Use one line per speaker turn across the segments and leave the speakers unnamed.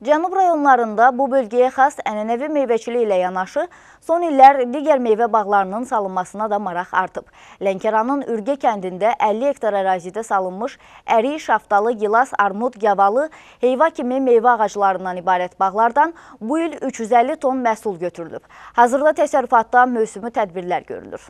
Cənub rayonlarında bu bölgəyə xas ənənəvi meyvəçilik ilə yanaşı, son illər digər meyvə bağlarının salınmasına da maraq artıb. Lənkəranın Ürgə kəndində 50 hektar ərazidə salınmış əri, şaftalı, gilas, armud, gavalı, heyva kimi meyvə ağaclarından ibarət bağlardan bu il 350 ton məhsul götürülüb. Hazırda təsərrüfatda mövsümü tədbirlər görülür.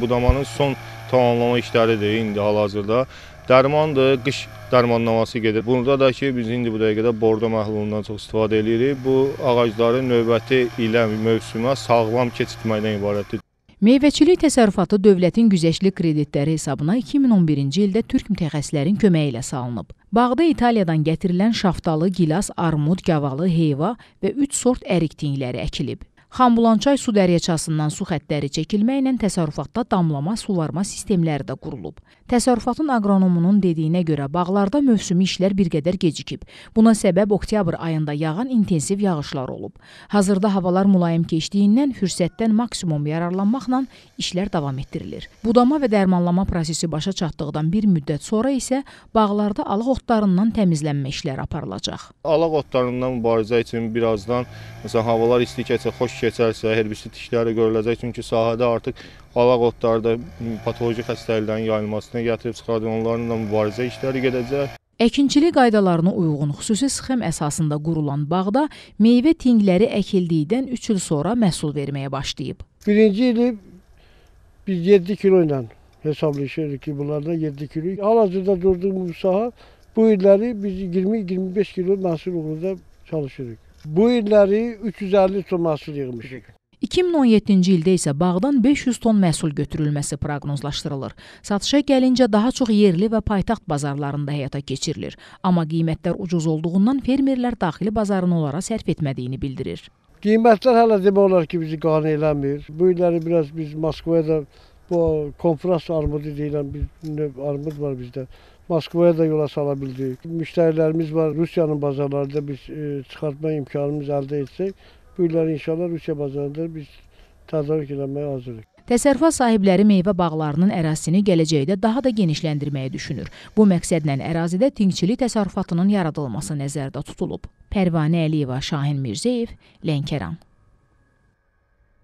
Budamanın son tamamlama işləridir indi hal-hazırda. Dərmandır, qış dərmanlaması gedir. Bunda da ki, biz indi bu dəqiqədə bordo məhlulundan çox istifadə edirik. Bu ağacların növbəti ilə mövsümə sağlam keçirtməkdən ibarətdir.
Meyvəçilik təsərrüfatı dövlətin güzəştli kreditləri hesabına 2011-ci ildə türk mütəxəssislərin köməyi ilə salınıb. Bağda İtaliyadan gətirilən şaftalı, gilas, armud, gavalı, heyva və 3 sort ərik tinqləri əkilib. Xambulancay su dəryəçasından su xəttləri çəkilməklə təsərrüfatda damlama suvarma sistemləri də qurulub. Təsərrüfatın aqronomunun dediyinə görə bağlarda mövsümi işlər bir qədər gecikib. Buna səbəb oktyabr ayında yağan intensiv yağışlar olub. Hazırda havalar mülayim keçdiyindən fürsətdən maksimum yararlanmaqla işlər davam etdirilir. Budama və dərmanlama prosesi başa çatdıqdan bir müddət sonra isə bağlarda alaq otlarından təmizlənmə işləri aparılacaq.
Alaq otlarından mübarizə üçün birazdan məsələn havalar istilikəcə xoş keçərsə, herbisid tikləri görüləcək. Çünki sahədə artıq alaq otları da patoloji xəstəliklərin yayılmasına gətirib çıxardır. Onların da mübarizə işləri gedəcək.
Əkinçilik qaydalarına uyğun xüsusi sxem əsasında qurulan bağda meyvə tingləri əkildikdən 3 il sonra məhsul verməyə başlayıb.
Birinci ili biz 7 kilo ilə hesablaşırıq ki, bunlardan 7 kilo. Hal-hazırda durduğumuz saha bu illəri biz 20-25 kilo məhsul uğrunda çalışırıq. Bu illəri 350 ton məhsul yığmışıq.
2017-ci ildə isə bağdan 500 ton məhsul götürülməsi proqnozlaşdırılır. Satışa gəlincə daha çox yerli və paytaxt bazarlarında həyata keçirilir. Amma qiymətlər ucuz olduğundan fermerlər daxili bazarını onlara sərf etmədiyini bildirir.
Qiymətlər hələ demək olar ki, bizi qane eləmir. Bu illəri biraz biz Moskvaya da Bu konfrans armudu deyilən bir armud var bizdə. Moskvaya da yola sala bildik. Müştərilərimiz var. Rusiyanın bazarlarında biz e, çıxartma imkanımız əldə etsək, bu illər inşallah Rusiya bazarında biz tədarük etməyə hazırıq.
Təsərrüfat sahibləri meyvə bağlarının ərazisini gələcəkdə daha da genişləndirməyi düşünür. Bu məqsədlə ərazidə tinçilik təsərrüfatının yaradılması nəzərdə tutulub. Pərvanə Əliyeva, Şahin Mirzəyev, Lənkəran.